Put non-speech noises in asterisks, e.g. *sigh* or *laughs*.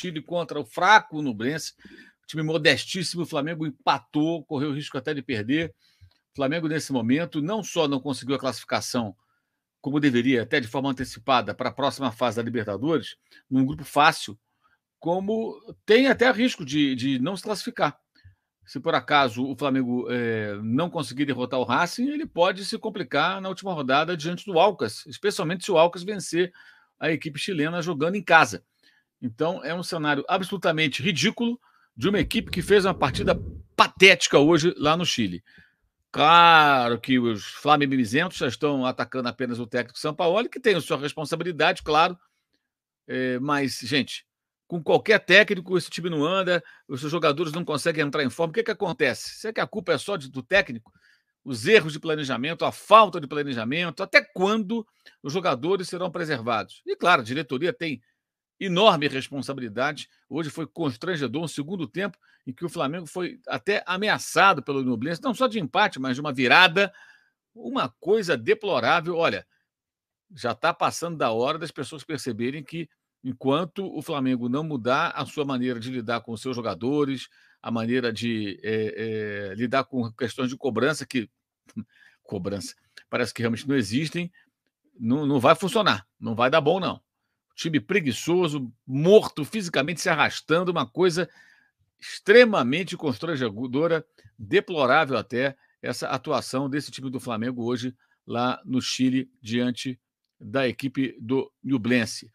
Chile contra o fraco Nubrense. time modestíssimo, o Flamengo empatou, correu risco até de perder. O Flamengo, nesse momento, não só não conseguiu a classificação como deveria, até de forma antecipada, para a próxima fase da Libertadores, num grupo fácil, como tem até risco de, de não se classificar. Se por acaso o Flamengo é, não conseguir derrotar o Racing, ele pode se complicar na última rodada diante do Alcas, especialmente se o Alcas vencer a equipe chilena jogando em casa. Então é um cenário absolutamente ridículo de uma equipe que fez uma partida patética hoje lá no Chile. Claro que os flamenguizentos já estão atacando apenas o técnico São Paulo, que tem a sua responsabilidade, claro. É, mas, gente, com qualquer técnico, esse time não anda, os seus jogadores não conseguem entrar em forma. O que, que acontece? Será que a culpa é só de, do técnico? Os erros de planejamento, a falta de planejamento, até quando os jogadores serão preservados? E, claro, a diretoria tem enorme responsabilidade. Hoje foi constrangedor um segundo tempo em que o Flamengo foi até ameaçado pelo Nublense, não só de empate, mas de uma virada. Uma coisa deplorável. Olha, já está passando da hora das pessoas perceberem que, enquanto o Flamengo não mudar a sua maneira de lidar com os seus jogadores, a maneira de é, é, lidar com questões de cobrança, que *laughs* cobrança parece que realmente não existem, não, não vai funcionar, não vai dar bom, não time preguiçoso, morto fisicamente, se arrastando, uma coisa extremamente constrangedora, deplorável até essa atuação desse time do Flamengo hoje lá no Chile diante da equipe do Nublense.